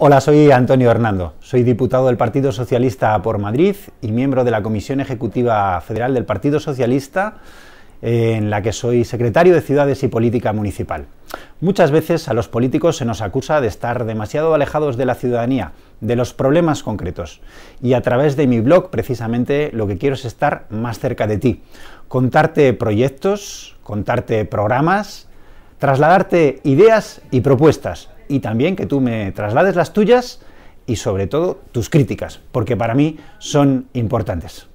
Hola, soy Antonio Hernando, soy diputado del Partido Socialista por Madrid y miembro de la Comisión Ejecutiva Federal del Partido Socialista, en la que soy secretario de Ciudades y Política Municipal. Muchas veces a los políticos se nos acusa de estar demasiado alejados de la ciudadanía, de los problemas concretos. Y a través de mi blog, precisamente, lo que quiero es estar más cerca de ti, contarte proyectos, contarte programas, trasladarte ideas y propuestas y también que tú me traslades las tuyas y sobre todo tus críticas, porque para mí son importantes.